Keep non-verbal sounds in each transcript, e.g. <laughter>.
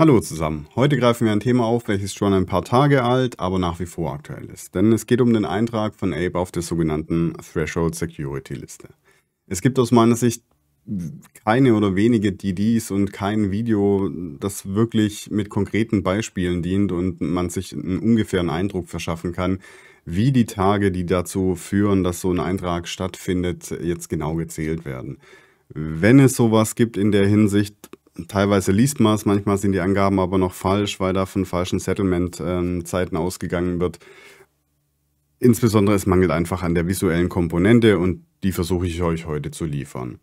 Hallo zusammen. Heute greifen wir ein Thema auf, welches schon ein paar Tage alt, aber nach wie vor aktuell ist. Denn es geht um den Eintrag von Ape auf der sogenannten Threshold Security Liste. Es gibt aus meiner Sicht keine oder wenige DDs und kein Video, das wirklich mit konkreten Beispielen dient und man sich einen ungefähren Eindruck verschaffen kann, wie die Tage, die dazu führen, dass so ein Eintrag stattfindet, jetzt genau gezählt werden. Wenn es sowas gibt in der Hinsicht, teilweise liest man es, manchmal sind die Angaben aber noch falsch, weil da von falschen Settlement-Zeiten ähm, ausgegangen wird. Insbesondere es mangelt einfach an der visuellen Komponente und die versuche ich euch heute zu liefern.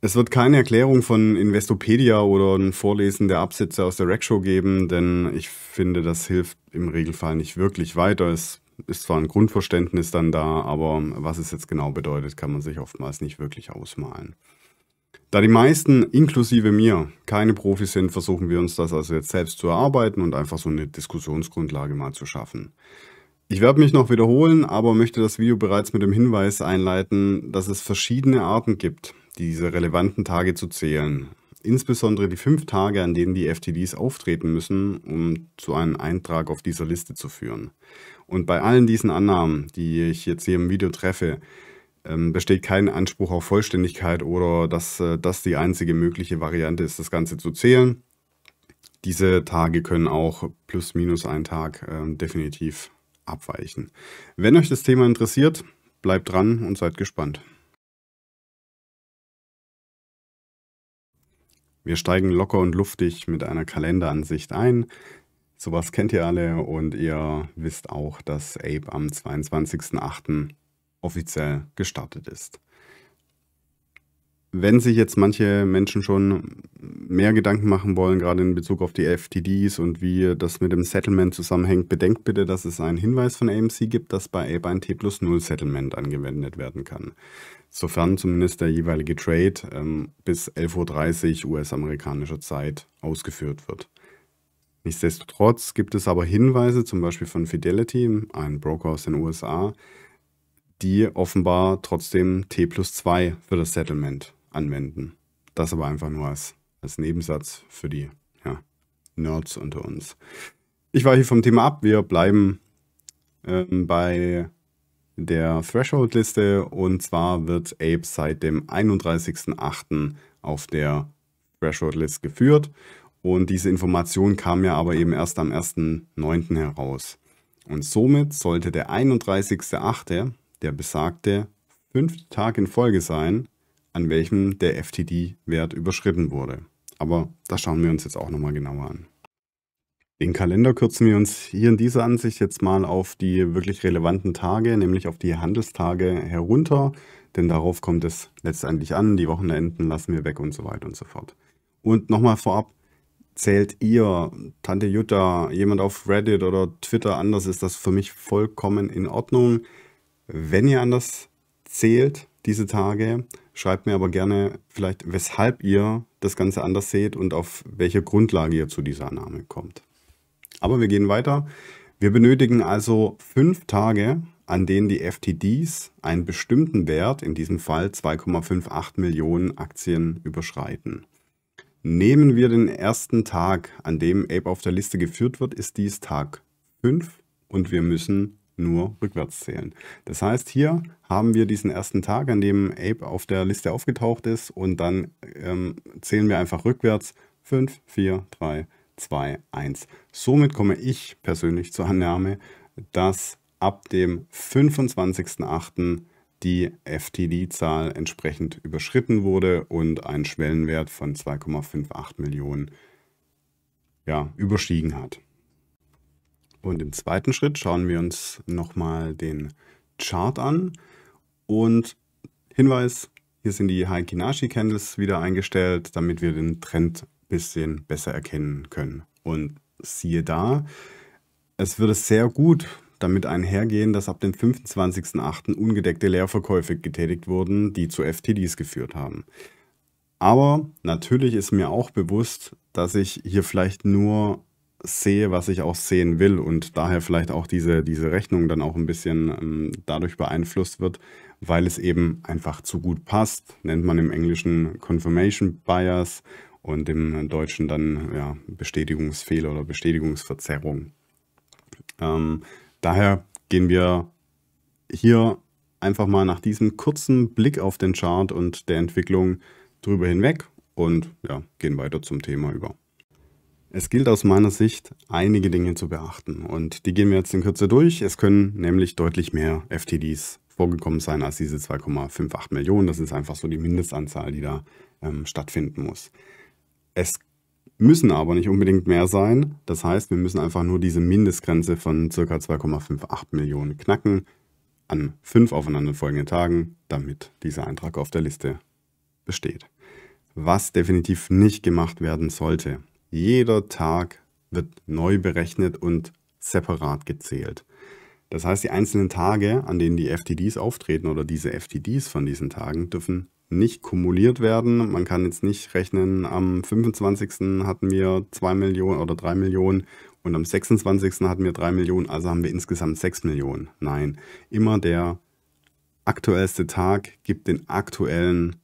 Es wird keine Erklärung von Investopedia oder ein Vorlesen der Absätze aus der Rackshow geben, denn ich finde, das hilft im Regelfall nicht wirklich weiter. Es ist zwar ein Grundverständnis dann da, aber was es jetzt genau bedeutet, kann man sich oftmals nicht wirklich ausmalen. Da die meisten, inklusive mir, keine Profis sind, versuchen wir uns das also jetzt selbst zu erarbeiten und einfach so eine Diskussionsgrundlage mal zu schaffen. Ich werde mich noch wiederholen, aber möchte das Video bereits mit dem Hinweis einleiten, dass es verschiedene Arten gibt, diese relevanten Tage zu zählen. Insbesondere die fünf Tage, an denen die FTDs auftreten müssen, um zu einem Eintrag auf dieser Liste zu führen. Und bei allen diesen Annahmen, die ich jetzt hier im Video treffe, ähm, besteht kein Anspruch auf Vollständigkeit oder dass äh, das die einzige mögliche Variante ist, das Ganze zu zählen. Diese Tage können auch plus minus ein Tag ähm, definitiv abweichen. Wenn euch das Thema interessiert, bleibt dran und seid gespannt. Wir steigen locker und luftig mit einer Kalenderansicht ein. Sowas kennt ihr alle und ihr wisst auch, dass Abe am 22.08 offiziell gestartet ist. Wenn sich jetzt manche Menschen schon mehr Gedanken machen wollen, gerade in Bezug auf die FTDs und wie das mit dem Settlement zusammenhängt, bedenkt bitte, dass es einen Hinweis von AMC gibt, dass bei Ape ein T plus 0 Settlement angewendet werden kann. Sofern zumindest der jeweilige Trade ähm, bis 11.30 Uhr US-amerikanischer Zeit ausgeführt wird. Nichtsdestotrotz gibt es aber Hinweise, zum Beispiel von Fidelity, einem Broker aus den USA, die offenbar trotzdem T plus 2 für das Settlement anwenden. Das aber einfach nur als, als Nebensatz für die ja, Nerds unter uns. Ich weiche vom Thema ab. Wir bleiben ähm, bei der Threshold-Liste und zwar wird Ape seit dem 31.08. auf der Threshold-List geführt und diese Information kam ja aber eben erst am 1.9. heraus. Und somit sollte der 31.08., der besagte fünfte Tag in Folge sein, an welchem der FTD-Wert überschritten wurde. Aber das schauen wir uns jetzt auch nochmal genauer an. Den Kalender kürzen wir uns hier in dieser Ansicht jetzt mal auf die wirklich relevanten Tage, nämlich auf die Handelstage herunter, denn darauf kommt es letztendlich an. Die Wochenenden lassen wir weg und so weiter und so fort. Und nochmal vorab, zählt ihr, Tante Jutta, jemand auf Reddit oder Twitter anders, ist das für mich vollkommen in Ordnung wenn ihr anders zählt diese Tage, schreibt mir aber gerne vielleicht, weshalb ihr das Ganze anders seht und auf welche Grundlage ihr zu dieser Annahme kommt. Aber wir gehen weiter. Wir benötigen also fünf Tage, an denen die FTDs einen bestimmten Wert, in diesem Fall 2,58 Millionen Aktien, überschreiten. Nehmen wir den ersten Tag, an dem Ape auf der Liste geführt wird, ist dies Tag 5 und wir müssen nur rückwärts zählen. Das heißt, hier haben wir diesen ersten Tag, an dem Ape auf der Liste aufgetaucht ist und dann ähm, zählen wir einfach rückwärts 5, 4, 3, 2, 1. Somit komme ich persönlich zur Annahme, dass ab dem 25.08. die FTD-Zahl entsprechend überschritten wurde und einen Schwellenwert von 2,58 Millionen ja, überstiegen hat. Und im zweiten Schritt schauen wir uns nochmal den Chart an. Und Hinweis, hier sind die Haikinashi Candles wieder eingestellt, damit wir den Trend ein bisschen besser erkennen können. Und siehe da, es würde sehr gut damit einhergehen, dass ab dem 25.08. ungedeckte Leerverkäufe getätigt wurden, die zu FTDs geführt haben. Aber natürlich ist mir auch bewusst, dass ich hier vielleicht nur sehe, was ich auch sehen will und daher vielleicht auch diese, diese Rechnung dann auch ein bisschen ähm, dadurch beeinflusst wird, weil es eben einfach zu gut passt. Nennt man im Englischen Confirmation Bias und im Deutschen dann ja, Bestätigungsfehler oder Bestätigungsverzerrung. Ähm, daher gehen wir hier einfach mal nach diesem kurzen Blick auf den Chart und der Entwicklung drüber hinweg und ja, gehen weiter zum Thema über. Es gilt aus meiner Sicht, einige Dinge zu beachten und die gehen wir jetzt in Kürze durch. Es können nämlich deutlich mehr FTDs vorgekommen sein als diese 2,58 Millionen. Das ist einfach so die Mindestanzahl, die da ähm, stattfinden muss. Es müssen aber nicht unbedingt mehr sein. Das heißt, wir müssen einfach nur diese Mindestgrenze von ca. 2,58 Millionen knacken an fünf aufeinanderfolgenden Tagen, damit dieser Eintrag auf der Liste besteht. Was definitiv nicht gemacht werden sollte, jeder Tag wird neu berechnet und separat gezählt. Das heißt, die einzelnen Tage, an denen die FTDs auftreten oder diese FTDs von diesen Tagen, dürfen nicht kumuliert werden. Man kann jetzt nicht rechnen, am 25. hatten wir 2 Millionen oder 3 Millionen und am 26. hatten wir 3 Millionen, also haben wir insgesamt 6 Millionen. Nein, immer der aktuellste Tag gibt den aktuellen,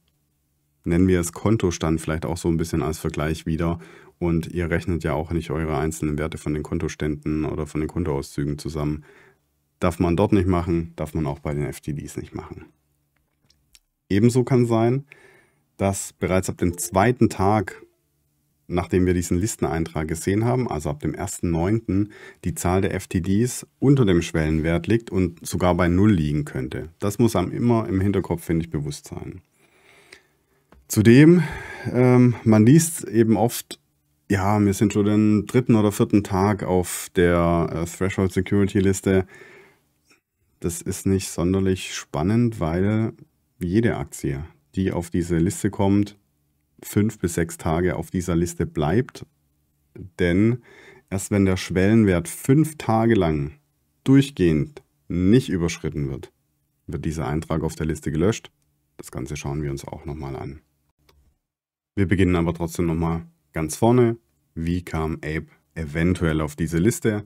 nennen wir es Kontostand vielleicht auch so ein bisschen als Vergleich wieder und ihr rechnet ja auch nicht eure einzelnen Werte von den Kontoständen oder von den Kontoauszügen zusammen. Darf man dort nicht machen, darf man auch bei den FTDs nicht machen. Ebenso kann sein, dass bereits ab dem zweiten Tag, nachdem wir diesen Listeneintrag gesehen haben, also ab dem 1.9., die Zahl der FTDs unter dem Schwellenwert liegt und sogar bei Null liegen könnte. Das muss einem immer im Hinterkopf, finde ich, bewusst sein. Zudem, ähm, man liest eben oft ja, wir sind schon den dritten oder vierten Tag auf der äh, Threshold Security Liste. Das ist nicht sonderlich spannend, weil jede Aktie, die auf diese Liste kommt, fünf bis sechs Tage auf dieser Liste bleibt. Denn erst wenn der Schwellenwert fünf Tage lang durchgehend nicht überschritten wird, wird dieser Eintrag auf der Liste gelöscht. Das Ganze schauen wir uns auch nochmal an. Wir beginnen aber trotzdem nochmal Ganz vorne, wie kam Ape eventuell auf diese Liste?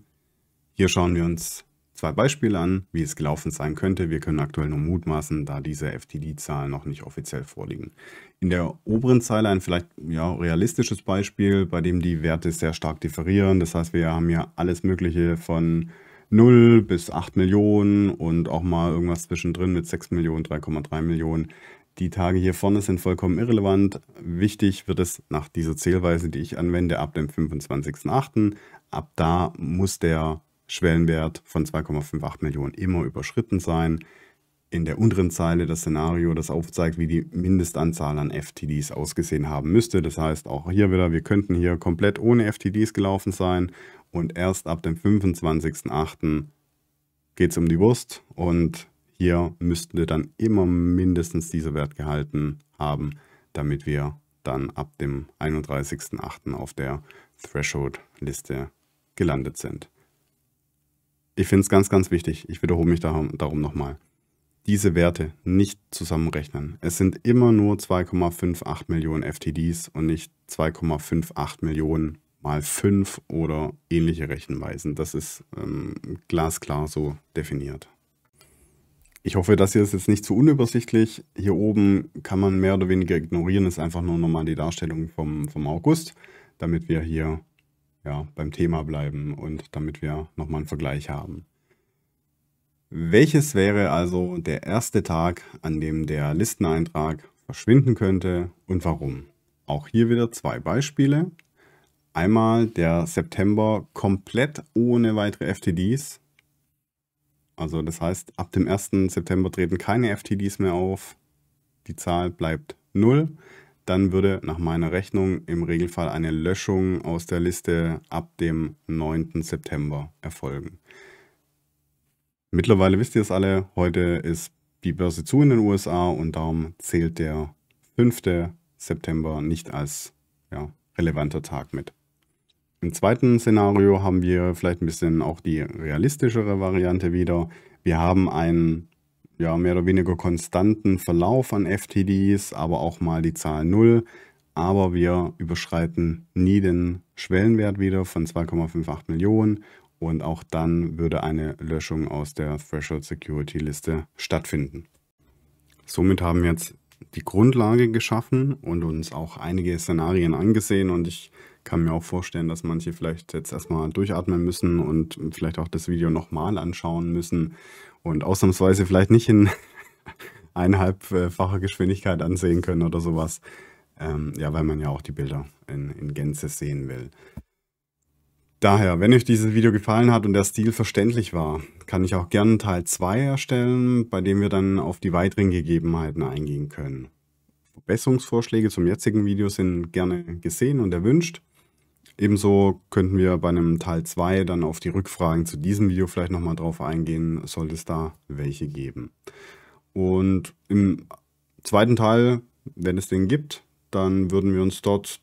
Hier schauen wir uns zwei Beispiele an, wie es gelaufen sein könnte. Wir können aktuell nur mutmaßen, da diese FTD-Zahlen noch nicht offiziell vorliegen. In der oberen Zeile ein vielleicht ja, realistisches Beispiel, bei dem die Werte sehr stark differieren. Das heißt, wir haben ja alles Mögliche von 0 bis 8 Millionen und auch mal irgendwas zwischendrin mit 6 Millionen, 3,3 Millionen. Die Tage hier vorne sind vollkommen irrelevant. Wichtig wird es nach dieser Zählweise, die ich anwende, ab dem 25.08. Ab da muss der Schwellenwert von 2,58 Millionen immer überschritten sein. In der unteren Zeile das Szenario, das aufzeigt, wie die Mindestanzahl an FTDs ausgesehen haben müsste. Das heißt, auch hier wieder, wir könnten hier komplett ohne FTDs gelaufen sein und erst ab dem 25.08. geht es um die Wurst und hier müssten wir dann immer mindestens dieser Wert gehalten haben, damit wir dann ab dem 31.08. auf der Threshold-Liste gelandet sind. Ich finde es ganz, ganz wichtig, ich wiederhole mich darum, darum nochmal, diese Werte nicht zusammenrechnen. Es sind immer nur 2,58 Millionen FTDs und nicht 2,58 Millionen mal 5 oder ähnliche Rechenweisen. Das ist ähm, glasklar so definiert. Ich hoffe, das hier ist jetzt nicht zu unübersichtlich. Hier oben kann man mehr oder weniger ignorieren, ist einfach nur nochmal die Darstellung vom, vom August, damit wir hier ja, beim Thema bleiben und damit wir nochmal einen Vergleich haben. Welches wäre also der erste Tag, an dem der Listeneintrag verschwinden könnte und warum? Auch hier wieder zwei Beispiele. Einmal der September komplett ohne weitere FTDs also das heißt, ab dem 1. September treten keine FTDs mehr auf, die Zahl bleibt 0. Dann würde nach meiner Rechnung im Regelfall eine Löschung aus der Liste ab dem 9. September erfolgen. Mittlerweile wisst ihr es alle, heute ist die Börse zu in den USA und darum zählt der 5. September nicht als ja, relevanter Tag mit. Im zweiten Szenario haben wir vielleicht ein bisschen auch die realistischere Variante wieder. Wir haben einen ja, mehr oder weniger konstanten Verlauf an FTDs, aber auch mal die Zahl 0. Aber wir überschreiten nie den Schwellenwert wieder von 2,58 Millionen und auch dann würde eine Löschung aus der Threshold Security Liste stattfinden. Somit haben wir jetzt die Grundlage geschaffen und uns auch einige Szenarien angesehen und ich kann mir auch vorstellen, dass manche vielleicht jetzt erstmal durchatmen müssen und vielleicht auch das Video nochmal anschauen müssen und ausnahmsweise vielleicht nicht in <laughs> eineinhalbfacher Geschwindigkeit ansehen können oder sowas. Ähm, ja, weil man ja auch die Bilder in, in Gänze sehen will. Daher, wenn euch dieses Video gefallen hat und der Stil verständlich war, kann ich auch gerne Teil 2 erstellen, bei dem wir dann auf die weiteren Gegebenheiten eingehen können. Verbesserungsvorschläge zum jetzigen Video sind gerne gesehen und erwünscht. Ebenso könnten wir bei einem Teil 2 dann auf die Rückfragen zu diesem Video vielleicht nochmal drauf eingehen, sollte es da welche geben. Und im zweiten Teil, wenn es den gibt, dann würden wir uns dort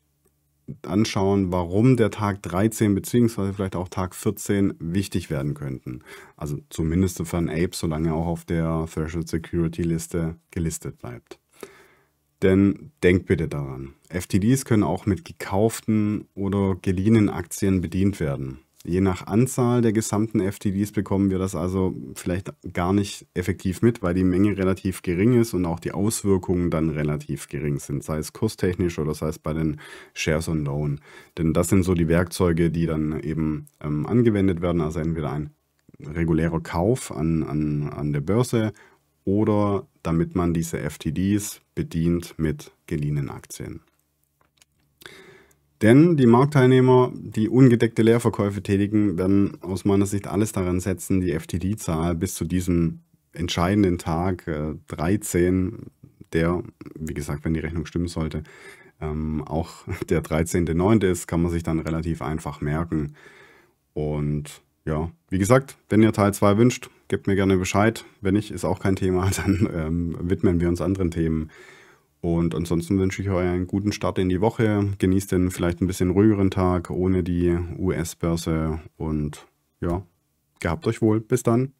anschauen, warum der Tag 13 beziehungsweise vielleicht auch Tag 14 wichtig werden könnten. Also zumindest für einen Ape, solange er auch auf der Threshold Security Liste gelistet bleibt. Denn denkt bitte daran, FTDs können auch mit gekauften oder geliehenen Aktien bedient werden. Je nach Anzahl der gesamten FTDs bekommen wir das also vielleicht gar nicht effektiv mit, weil die Menge relativ gering ist und auch die Auswirkungen dann relativ gering sind, sei es kurstechnisch oder sei es bei den Shares on Loan. Denn das sind so die Werkzeuge, die dann eben ähm, angewendet werden, also entweder ein regulärer Kauf an, an, an der Börse oder damit man diese FTDs bedient mit geliehenen Aktien. Denn die Marktteilnehmer, die ungedeckte Leerverkäufe tätigen, werden aus meiner Sicht alles daran setzen, die FTD-Zahl bis zu diesem entscheidenden Tag äh, 13, der, wie gesagt, wenn die Rechnung stimmen sollte, ähm, auch <laughs> der 13.9. ist, kann man sich dann relativ einfach merken. Und ja, wie gesagt, wenn ihr Teil 2 wünscht, gebt mir gerne Bescheid. Wenn nicht, ist auch kein Thema, <laughs> dann ähm, widmen wir uns anderen Themen. Und ansonsten wünsche ich euch einen guten Start in die Woche. Genießt den vielleicht ein bisschen ruhigeren Tag ohne die US-Börse und ja, gehabt euch wohl. Bis dann.